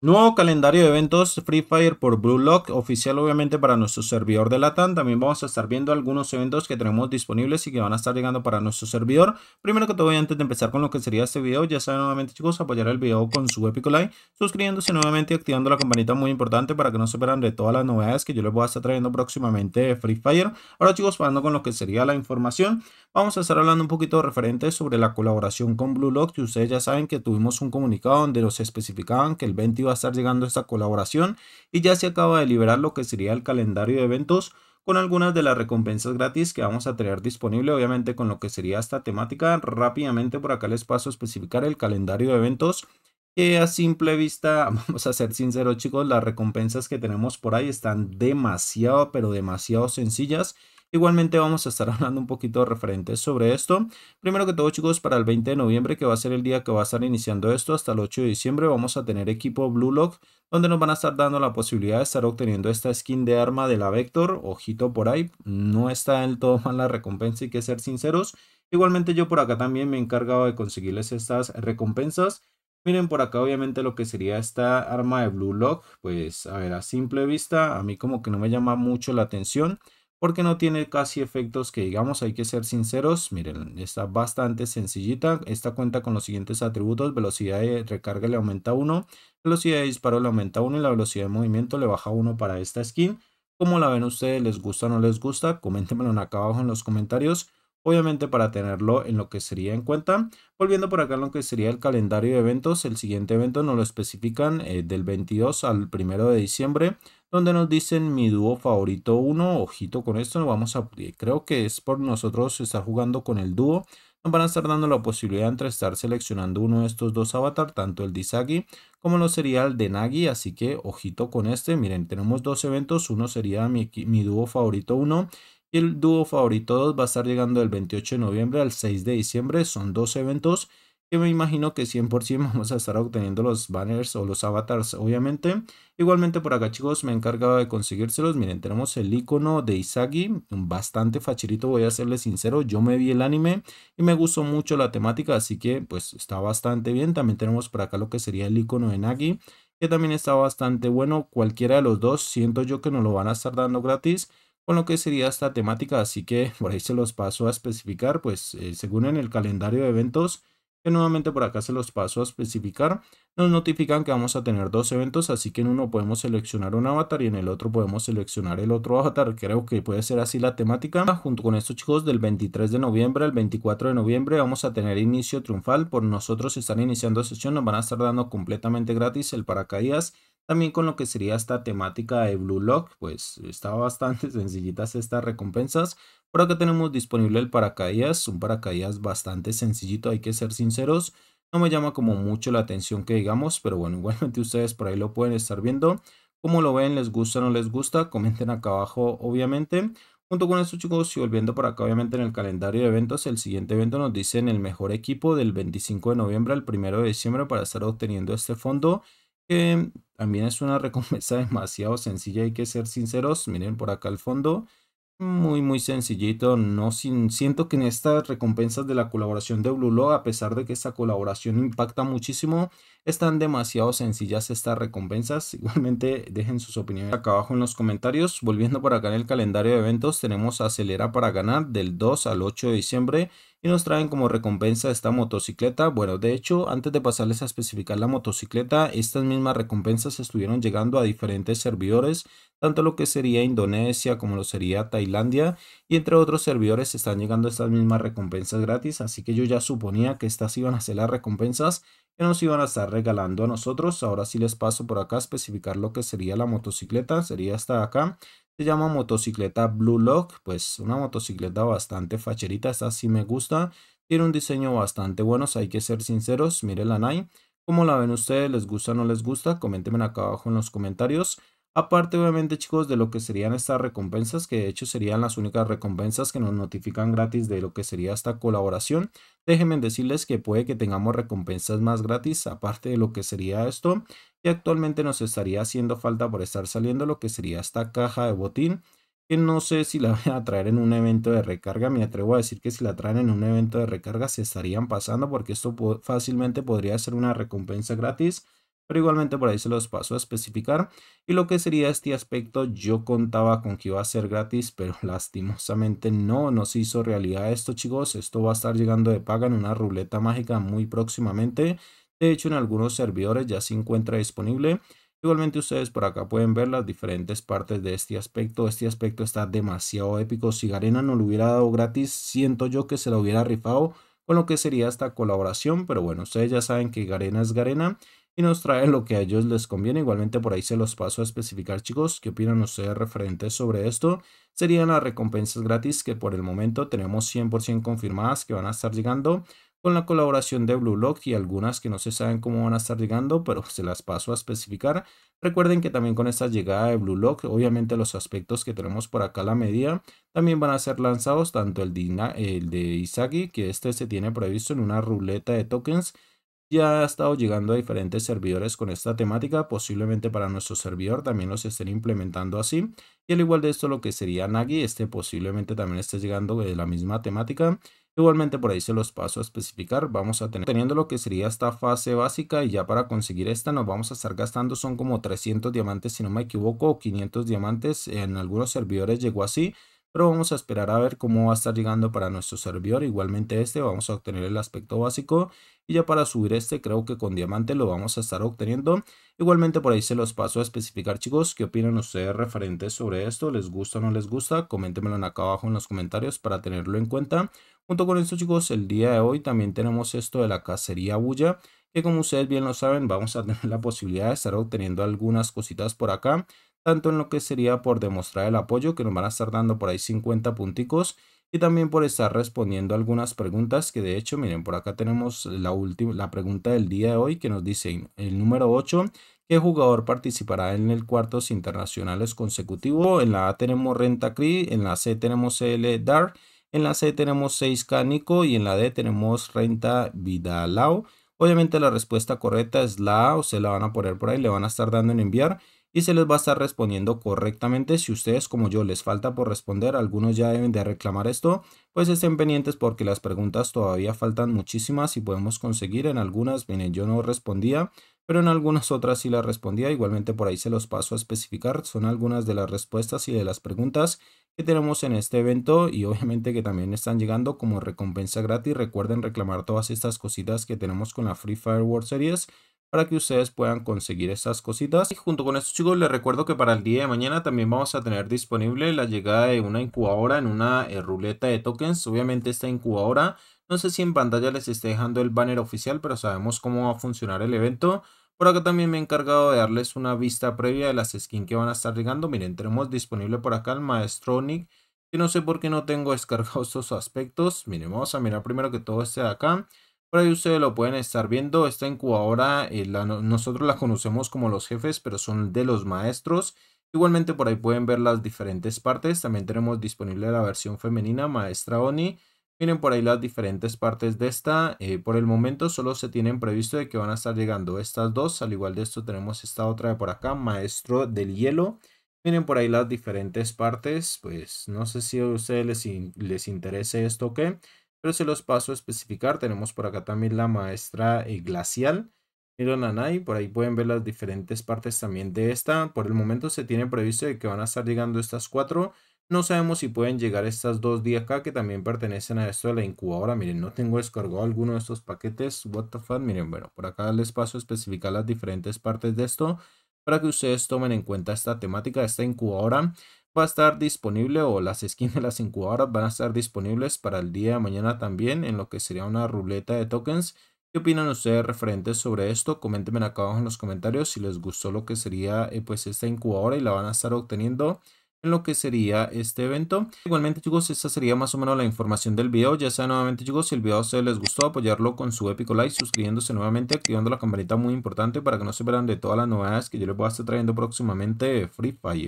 Nuevo calendario de eventos Free Fire por Blue Lock, oficial obviamente para nuestro servidor de Latam. También vamos a estar viendo algunos eventos que tenemos disponibles y que van a estar llegando para nuestro servidor. Primero que todo, antes de empezar con lo que sería este video, ya saben nuevamente chicos, apoyar el video con su epic like, suscribiéndose nuevamente y activando la campanita muy importante para que no se pierdan de todas las novedades que yo les voy a estar trayendo próximamente de Free Fire. Ahora chicos, pasando con lo que sería la información, vamos a estar hablando un poquito referente sobre la colaboración con Blue Lock, Y ustedes ya saben que tuvimos un comunicado donde nos especificaban que el 20 va a estar llegando esta colaboración y ya se acaba de liberar lo que sería el calendario de eventos con algunas de las recompensas gratis que vamos a tener disponible obviamente con lo que sería esta temática. Rápidamente por acá les paso a especificar el calendario de eventos que a simple vista, vamos a ser sinceros chicos, las recompensas que tenemos por ahí están demasiado pero demasiado sencillas Igualmente vamos a estar hablando un poquito referentes sobre esto. Primero que todo chicos, para el 20 de noviembre, que va a ser el día que va a estar iniciando esto, hasta el 8 de diciembre vamos a tener equipo Blue Lock, donde nos van a estar dando la posibilidad de estar obteniendo esta skin de arma de la Vector. Ojito por ahí, no está en todo mal la recompensa, hay que ser sinceros. Igualmente yo por acá también me he encargado de conseguirles estas recompensas. Miren por acá obviamente lo que sería esta arma de Blue Lock, pues a ver a simple vista a mí como que no me llama mucho la atención porque no tiene casi efectos que digamos, hay que ser sinceros, miren, está bastante sencillita, esta cuenta con los siguientes atributos, velocidad de recarga le aumenta 1, velocidad de disparo le aumenta 1 y la velocidad de movimiento le baja 1 para esta skin. como la ven ustedes? ¿Les gusta o no les gusta? Coméntenmelo acá abajo en los comentarios obviamente para tenerlo en lo que sería en cuenta. Volviendo por acá lo que sería el calendario de eventos, el siguiente evento nos lo especifican eh, del 22 al 1 de diciembre donde nos dicen mi dúo favorito 1, ojito con esto, vamos a creo que es por nosotros estar jugando con el dúo, nos van a estar dando la posibilidad entre estar seleccionando uno de estos dos avatar, tanto el de como lo sería el de Nagi, así que ojito con este, miren, tenemos dos eventos, uno sería mi, mi dúo favorito 1 y el dúo favorito 2 va a estar llegando del 28 de noviembre al 6 de diciembre, son dos eventos yo me imagino que 100% vamos a estar obteniendo los banners o los avatars, obviamente. Igualmente por acá, chicos, me he encargado de conseguírselos. Miren, tenemos el icono de Isagi, bastante facilito, voy a serles sincero. Yo me vi el anime y me gustó mucho la temática, así que pues está bastante bien. También tenemos por acá lo que sería el icono de Nagi, que también está bastante bueno. Cualquiera de los dos, siento yo que nos lo van a estar dando gratis con lo que sería esta temática, así que por ahí se los paso a especificar, pues eh, según en el calendario de eventos, nuevamente por acá se los paso a especificar, nos notifican que vamos a tener dos eventos, así que en uno podemos seleccionar un avatar y en el otro podemos seleccionar el otro avatar, creo que puede ser así la temática. Junto con estos chicos del 23 de noviembre al 24 de noviembre vamos a tener inicio triunfal, por nosotros están iniciando sesión, nos van a estar dando completamente gratis el paracaídas, también con lo que sería esta temática de Blue Lock, pues está bastante sencillitas estas recompensas. Por acá tenemos disponible el paracaídas, un paracaídas bastante sencillito, hay que ser sinceros. No me llama como mucho la atención que digamos, pero bueno, igualmente ustedes por ahí lo pueden estar viendo. Como lo ven, les gusta o no les gusta, comenten acá abajo obviamente. Junto con esto chicos y volviendo por acá obviamente en el calendario de eventos, el siguiente evento nos dice en el mejor equipo del 25 de noviembre al 1 de diciembre para estar obteniendo este fondo que también es una recompensa demasiado sencilla, hay que ser sinceros, miren por acá el fondo, muy muy sencillito no sin, siento que en estas recompensas de la colaboración de Log a pesar de que esa colaboración impacta muchísimo están demasiado sencillas estas recompensas. Igualmente dejen sus opiniones acá abajo en los comentarios. Volviendo por acá en el calendario de eventos tenemos Acelera para ganar del 2 al 8 de diciembre y nos traen como recompensa esta motocicleta. Bueno, de hecho, antes de pasarles a especificar la motocicleta, estas mismas recompensas estuvieron llegando a diferentes servidores, tanto lo que sería Indonesia como lo sería Tailandia, y entre otros servidores están llegando estas mismas recompensas gratis, así que yo ya suponía que estas iban a ser las recompensas que nos iban a estar regalando a nosotros. Ahora sí les paso por acá a especificar lo que sería la motocicleta, sería esta de acá. Se llama motocicleta Blue Lock, pues una motocicleta bastante facherita, esta sí me gusta. Tiene un diseño bastante bueno, hay que ser sinceros, miren la Nike, ¿Cómo la ven ustedes? ¿Les gusta o no les gusta? Coméntenme acá abajo en los comentarios. Aparte, obviamente, chicos, de lo que serían estas recompensas, que de hecho serían las únicas recompensas que nos notifican gratis de lo que sería esta colaboración. Déjenme decirles que puede que tengamos recompensas más gratis, aparte de lo que sería esto, y actualmente nos estaría haciendo falta por estar saliendo lo que sería esta caja de botín, que no sé si la van a traer en un evento de recarga. Me atrevo a decir que si la traen en un evento de recarga se estarían pasando, porque esto fácilmente podría ser una recompensa gratis pero igualmente por ahí se los paso a especificar. Y lo que sería este aspecto, yo contaba con que iba a ser gratis, pero lastimosamente no, no se hizo realidad esto chicos, esto va a estar llegando de paga en una ruleta mágica muy próximamente. De hecho en algunos servidores ya se encuentra disponible. Igualmente ustedes por acá pueden ver las diferentes partes de este aspecto. Este aspecto está demasiado épico. Si Garena no lo hubiera dado gratis, siento yo que se lo hubiera rifado con lo que sería esta colaboración. Pero bueno, ustedes ya saben que Garena es Garena y nos traen lo que a ellos les conviene. Igualmente por ahí se los paso a especificar, chicos, qué opinan ustedes referentes sobre esto. Serían las recompensas gratis que por el momento tenemos 100% confirmadas que van a estar llegando con la colaboración de Blue Lock y algunas que no se saben cómo van a estar llegando, pero se las paso a especificar. Recuerden que también con esta llegada de Blue Lock, obviamente los aspectos que tenemos por acá la media también van a ser lanzados, tanto el de, el de Isagi, que este se tiene previsto en una ruleta de tokens, ya ha estado llegando a diferentes servidores con esta temática, posiblemente para nuestro servidor también los estén implementando así. Y al igual de esto lo que sería Nagi, este posiblemente también esté llegando de la misma temática. Igualmente por ahí se los paso a especificar, vamos a tener teniendo lo que sería esta fase básica y ya para conseguir esta nos vamos a estar gastando son como 300 diamantes si no me equivoco o 500 diamantes, en algunos servidores llegó así, pero vamos a esperar a ver cómo va a estar llegando para nuestro servidor. Igualmente este vamos a obtener el aspecto básico y ya para subir este creo que con diamante lo vamos a estar obteniendo. Igualmente por ahí se los paso a especificar chicos, ¿qué opinan ustedes referentes sobre esto? ¿Les gusta o no les gusta? Coméntenmelo acá abajo en los comentarios para tenerlo en cuenta. Junto con esto chicos, el día de hoy también tenemos esto de la cacería bulla, que como ustedes bien lo saben vamos a tener la posibilidad de estar obteniendo algunas cositas por acá tanto en lo que sería por demostrar el apoyo, que nos van a estar dando por ahí 50 punticos, y también por estar respondiendo algunas preguntas, que de hecho, miren, por acá tenemos la, última, la pregunta del día de hoy, que nos dice el número 8, ¿Qué jugador participará en el cuartos internacionales consecutivo? En la A tenemos Renta CRI, en la C tenemos CL DAR, en la C tenemos 6K Nico y en la D tenemos Renta Vidalao. Obviamente la respuesta correcta es la A, o se la van a poner por ahí, le van a estar dando en enviar y se les va a estar respondiendo correctamente. Si ustedes como yo les falta por responder, algunos ya deben de reclamar esto, pues estén pendientes porque las preguntas todavía faltan muchísimas y podemos conseguir en algunas, miren yo no respondía, pero en algunas otras sí las respondía, igualmente por ahí se los paso a especificar, son algunas de las respuestas y de las preguntas que tenemos en este evento y obviamente que también están llegando como recompensa gratis. Recuerden reclamar todas estas cositas que tenemos con la Free Fire World Series para que ustedes puedan conseguir esas cositas. Y junto con esto chicos les recuerdo que para el día de mañana también vamos a tener disponible la llegada de una incubadora en una eh, ruleta de tokens. Obviamente esta incubadora, no sé si en pantalla les esté dejando el banner oficial, pero sabemos cómo va a funcionar el evento. Por acá también me he encargado de darles una vista previa de las skins que van a estar llegando. Miren, tenemos disponible por acá el Maestronic, que no sé por qué no tengo descargados estos aspectos. Miren, vamos a mirar primero que todo esté de acá. Por ahí ustedes lo pueden estar viendo. Esta en eh, la, nosotros la conocemos como los jefes, pero son de los maestros. Igualmente por ahí pueden ver las diferentes partes. También tenemos disponible la versión femenina, maestra Oni. Miren por ahí las diferentes partes de esta. Eh, por el momento solo se tienen previsto de que van a estar llegando estas dos. Al igual de esto tenemos esta otra de por acá, Maestro del Hielo. Miren por ahí las diferentes partes. Pues no sé si a ustedes les, les interese esto o qué pero se los paso a especificar. Tenemos por acá también la maestra eh, glacial. Mironanai, por ahí pueden ver las diferentes partes también de esta. Por el momento se tiene previsto que van a estar llegando estas cuatro. No sabemos si pueden llegar estas dos de acá que también pertenecen a esto de la incubadora. Miren, no tengo descargado alguno de estos paquetes. What the fuck? Miren, bueno, por acá les paso a especificar las diferentes partes de esto para que ustedes tomen en cuenta esta temática, esta incubadora va a estar disponible o las skins de las incubadoras van a estar disponibles para el día de mañana también en lo que sería una ruleta de tokens. ¿Qué opinan ustedes referentes sobre esto? Coméntenme acá abajo en los comentarios si les gustó lo que sería eh, pues esta incubadora y la van a estar obteniendo en lo que sería este evento. Igualmente chicos, esta sería más o menos la información del video. Ya sea nuevamente chicos, si el video se les gustó, apoyarlo con su épico like, suscribiéndose nuevamente, activando la campanita muy importante para que no se pierdan de todas las novedades que yo les voy a estar trayendo próximamente Free Fire.